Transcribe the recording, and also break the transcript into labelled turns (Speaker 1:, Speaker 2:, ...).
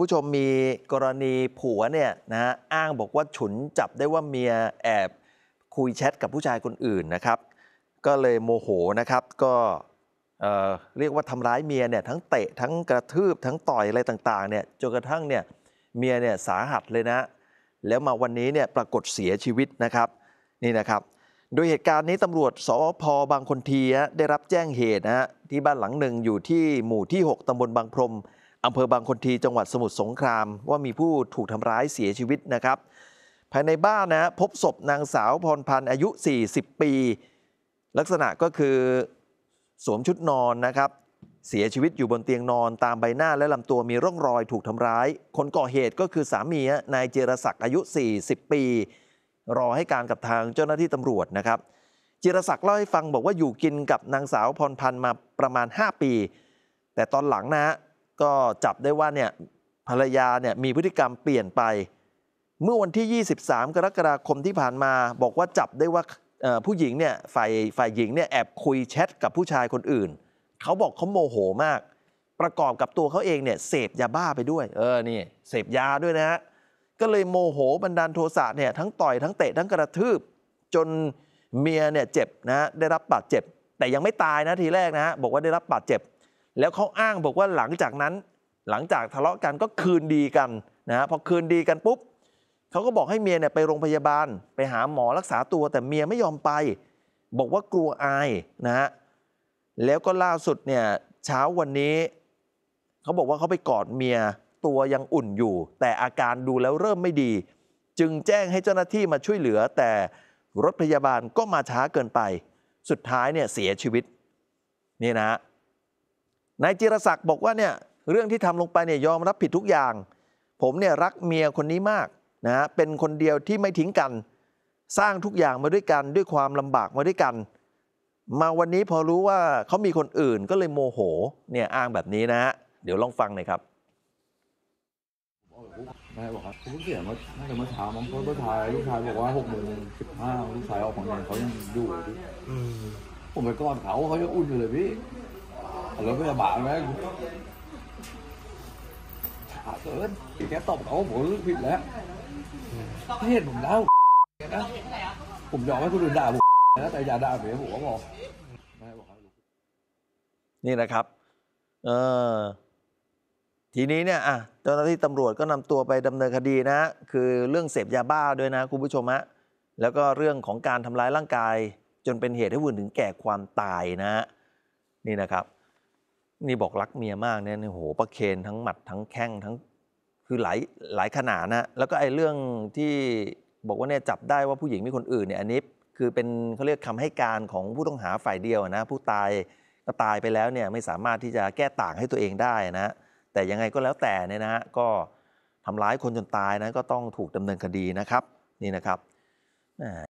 Speaker 1: ผู้ชมมีกรณีผัวเนี่ยนะฮะอ้างบอกว่าฉุนจับได้ว่าเมียแอบคุยแชทกับผู้ชายคนอื่นนะครับก็เลยโมโหนะครับก็เเรียกว่าทำร้ายเมียเนี่ยทั้งเตะทั้งกระทืบทั้งต่อยอะไรต่างๆเนี่ยจนกระทั่งเนี่ยเมียเนี่ยสาหัสเลยนะแล้วมาวันนี้เนี่ยปรากฏเสียชีวิตนะครับนี่นะครับ โดยเหตุการณ์นี้ตำรวจสพบางคนทีได้รับแจ้งเหตุนะฮะที่บ้านหลังหนึ่งอยู่ที่หมู่ที่ 6 ตำบลบางพรมอำเภอบางคนทีจังหวัดสมุทรสงครามว่ามีผู้ถูกทำร้ายเสียชีวิตนะครับ ภายในบ้านนะพบศพนางสาวพรพันธ์อายุ 40 ปี ลักษณะก็คือ สวมชุดนอนนะครับ เสียชีวิตอยู่บนเตียงนอนตามใบหน้าและลำตัวมีร่องรอยถูกทำร้าย คนก่อเหตุก็คือสามีนายเจรศักดิ์อายุ 40 ปี รอให้การกับทางเจ้าหน้าที่ตำรวจนะครับเจรศักดิ์เล่าให้ฟังบอกว่าอยู่กินกับนางสาวพรพันธ์มาประมาณ 5 ปี แต่ตอนหลังนะก็จับได้ว่าเนี่ยภรรยาเนี่ยมีพฤติกรรมเปลี่ยนไป เมื่อวันที่ 23 กรกฎาคมที่ผ่านมา บอกว่าจับได้ว่าผู้หญิงเนี่ยฝ่ายฝ่ายหญิงเนี่ยแอบคุยแชทกับผู้ชายคนอื่นเขาบอกเขาโมโหมาก ประกอบกับตัวเขาเองเนี่ยเสพยาบ้าไปด้วยเออนี่เสพยาด้วยนะฮะก็เลยโมโหบันดาลโทสะเนี่ยทั้งต่อยทั้งเตะทั้งกระทืบจนเมียเนี่ยเจ็บนะได้รับบาดเจ็บแต่ยังไม่ตายนะทีแรกนะฮะบอกว่าได้รับบาดเจ็บแล้วเขาอ้างบอกว่าหลังจากนั้น หลังจากทะเลาะกันก็คืนดีกันนะฮะพอคืนดีกันปุ๊บเขาก็บอกให้เมียเนี่ยไปโรงพยาบาล ไปหาหมอรักษาตัวแต่เมียไม่ยอมไป บอกว่ากลัวอายนะฮะแล้วก็ล่าสุดเนี่ยเช้าวันนี้เขาบอกว่าเขาไปกอดเมียตัวยังอุ่นอยู่ แต่อาการดูแล้วเริ่มไม่ดี จึงแจ้งให้เจ้าหน้าที่มาช่วยเหลือแต่รถพยาบาลก็มาช้าเกินไป สุดท้ายเนี่ยเสียชีวิต นี่นะนายจิรศักดิ์บอกว่าเนี่ยเรื่องที่ทำลงไปเนี่ยยอมรับผิดทุกอย่าง ผมเนี่ยรักเมียคนนี้มากนะเป็นคนเดียวที่ไม่ทิ้งกัน สร้างทุกอย่างมาด้วยกันด้วยความลำบากมาด้วยกัน มาวันนี้พอรู้ว่าเขามีคนอื่นก็เลยโมโหเนี่ยอ้างแบบนี้นะฮะ เดี๋ยวลองฟังหน่อยครับแม่บอกครับผมเสียมา่อ่เมื่อเช้ามันเพาะลูถ่ายลูกชายบอกว่าหกโมงสิบห้าลูกชายออกของงานเขายังอยูี่ผมไปกอดเขาเขายังอุ่นอยู่เลยพี่รม่ยาบาลไหม้าเกิดแกตบเขาผมรู้ผิดแล้วเทศผมแล้วนะผมยอมให้คุณด่าผมนะแต่อย่าด่าผมผมก็บอก นี่นะครับ เออทีนี้เนี่ยอ่ะเจ้าหน้าที่ตำรวจก็นำตัวไปดำเนินคดีนะ คือเรื่องเสพยาบ้าด้วยนะคุณผู้ชมฮะแล้วก็เรื่องของการทำร้ายร่างกาย จนเป็นเหตุให้วุ่นถึงแก่ความตายนะ นี่นะครับนี่บอกรักเมียมากเนี่ยโโหประเคนทั้งหมัดทั้งแข้งทั้งคือหลายหลายขนาดนะ แล้วก็ไอ้เรื่องที่บอกว่าเนี่ยจับได้ว่าผู้หญิงมีคนอื่นเนี่ยอันนี้ คือเป็นเขาเรียกคำให้การของผู้ต้องหาฝ่ายเดียวนะผู้ตายก็ตายไปแล้วเนี่ยไม่สามารถที่จะแก้ต่างให้ตัวเองได้นะ แต่ยังไงก็แล้วแต่เนี่ยนะฮะก็ทำร้ายคนจนตายนะก็ต้องถูกดำเนินคดีนะครับนี่นะครับ